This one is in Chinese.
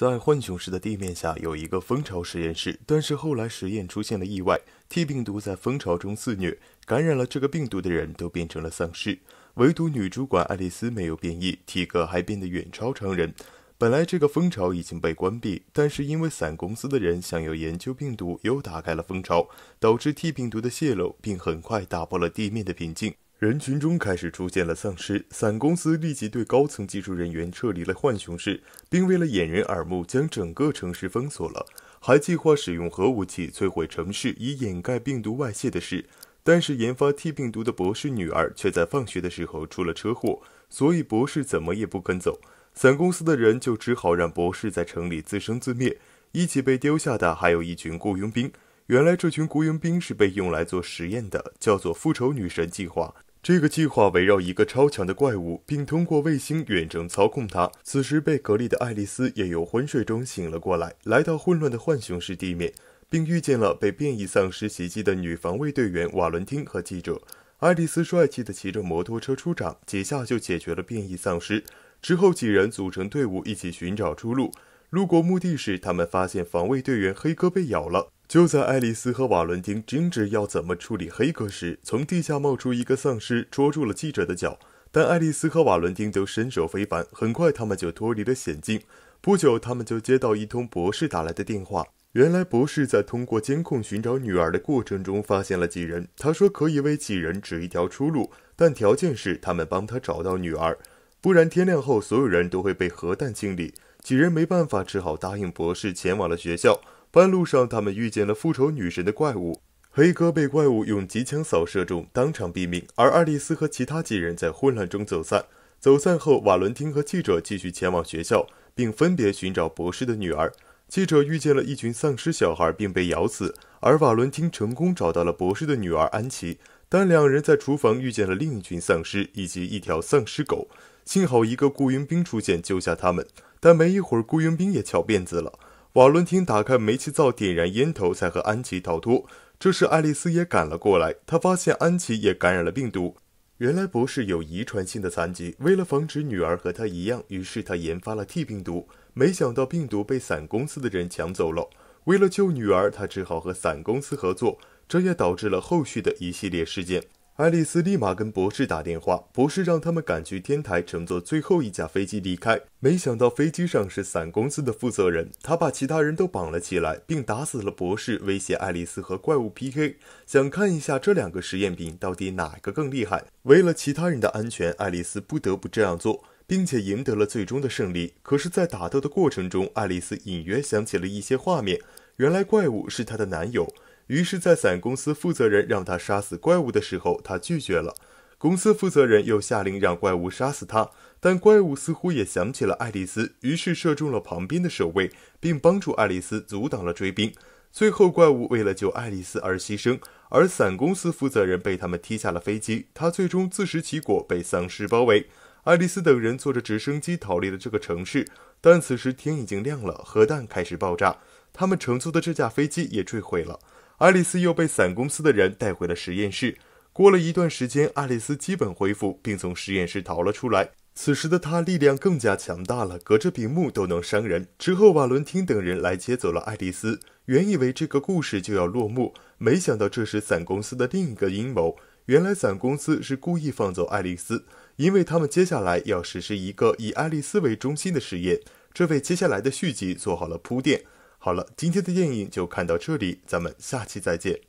在浣熊市的地面下有一个蜂巢实验室，但是后来实验出现了意外，T 病毒在蜂巢中肆虐，感染了这个病毒的人都变成了丧尸，唯独女主管爱丽丝没有变异，体格还变得远超常人。本来这个蜂巢已经被关闭，但是因为伞公司的人想要研究病毒，又打开了蜂巢，导致 T 病毒的泄露，并很快打破了地面的平静。人群中开始出现了丧尸，伞公司立即对高层技术人员撤离了浣熊市，并为了掩人耳目，将整个城市封锁了，还计划使用核武器摧毁城市，以掩盖病毒外泄的事。但是研发 T 病毒的博士女儿却在放学的时候出了车祸，所以博士怎么也不肯走。伞公司的人就只好让博士在城里自生自灭。一起被丢下的还有一群雇佣兵，原来这群雇佣兵是被用来做实验的，叫做复仇女神计划。这个计划围绕一个超强的怪物，并通过卫星远程操控它。此时被隔离的爱丽丝也由昏睡中醒了过来，来到混乱的浣熊市地面，并遇见了被变异丧尸袭击的女防卫队员瓦伦汀和记者。爱丽丝帅气地骑着摩托车出场，几下就解决了变异丧尸。之后几人组成队伍一起寻找出路。路过墓地时，他们发现防卫队员黑哥被咬了。就在爱丽丝和瓦伦丁争执要怎么处理黑哥时，从地下冒出一个丧尸，捉住了记者的脚。但爱丽丝和瓦伦丁都身手非凡，很快他们就脱离了险境。不久，他们就接到一通博士打来的电话。原来博士在通过监控寻找女儿的过程中，发现了几人。他说可以为几人指一条出路，但条件是他们帮他找到女儿，不然天亮后所有人都会被核弹清理。几人没办法，只好答应博士，前往了学校。半路上，他们遇见了复仇女神的怪物，黑哥被怪物用机枪扫射中，当场毙命。而爱丽丝和其他几人在混乱中走散。走散后，瓦伦汀和记者继续前往学校，并分别寻找博士的女儿。记者遇见了一群丧尸小孩，并被咬死。而瓦伦汀成功找到了博士的女儿安琪，但两人在厨房遇见了另一群丧尸以及一条丧尸狗。幸好一个雇佣兵出现救下他们，但没一会儿，雇佣兵也翘辫子了。瓦伦汀打开煤气灶，点燃烟头，才和安琪逃脱。这时，爱丽丝也赶了过来。她发现安琪也感染了病毒，原来博士有遗传性的残疾。为了防止女儿和她一样，于是他研发了 T 病毒。没想到病毒被伞公司的人抢走了。为了救女儿，他只好和伞公司合作，这也导致了后续的一系列事件。爱丽丝立马跟博士打电话，博士让他们赶去天台，乘坐最后一架飞机离开。没想到飞机上是伞公司的负责人，他把其他人都绑了起来，并打死了博士，威胁爱丽丝和怪物 PK，想看一下这两个实验品到底哪个更厉害。为了其他人的安全，爱丽丝不得不这样做，并且赢得了最终的胜利。可是，在打斗的过程中，爱丽丝隐约想起了一些画面，原来怪物是她的男友。于是，在伞公司负责人让他杀死怪物的时候，他拒绝了。公司负责人又下令让怪物杀死他，但怪物似乎也想起了爱丽丝，于是射中了旁边的守卫，并帮助爱丽丝阻挡了追兵。最后，怪物为了救爱丽丝而牺牲，而伞公司负责人被他们踢下了飞机。他最终自食其果，被丧尸包围。爱丽丝等人坐着直升机逃离了这个城市，但此时天已经亮了，核弹开始爆炸，他们乘坐的这架飞机也坠毁了。爱丽丝又被伞公司的人带回了实验室。过了一段时间，爱丽丝基本恢复，并从实验室逃了出来。此时的她力量更加强大了，隔着屏幕都能伤人。之后，瓦伦汀等人来接走了爱丽丝。原以为这个故事就要落幕，没想到这是伞公司的另一个阴谋。原来，伞公司是故意放走爱丽丝，因为他们接下来要实施一个以爱丽丝为中心的实验，这为接下来的续集做好了铺垫。好了，今天的电影就看到这里，咱们下期再见。